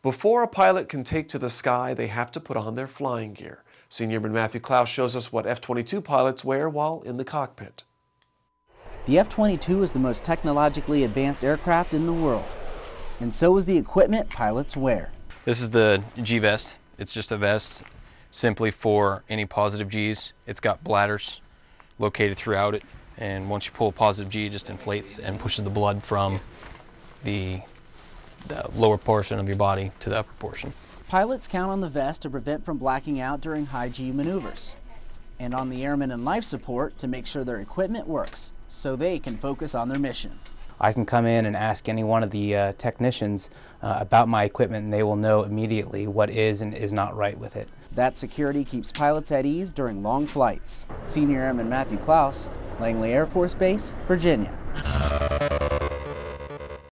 Before a pilot can take to the sky, they have to put on their flying gear. Senior Man Matthew Klaus shows us what F-22 pilots wear while in the cockpit. The F-22 is the most technologically advanced aircraft in the world, and so is the equipment pilots wear. This is the G-Vest. It's just a vest simply for any positive Gs. It's got bladders located throughout it, and once you pull a positive G, it just inflates and pushes the blood from the the lower portion of your body to the upper portion. Pilots count on the vest to prevent from blacking out during high G maneuvers and on the airmen and life support to make sure their equipment works so they can focus on their mission. I can come in and ask any one of the uh, technicians uh, about my equipment and they will know immediately what is and is not right with it. That security keeps pilots at ease during long flights. Senior Airman Matthew Klaus, Langley Air Force Base, Virginia.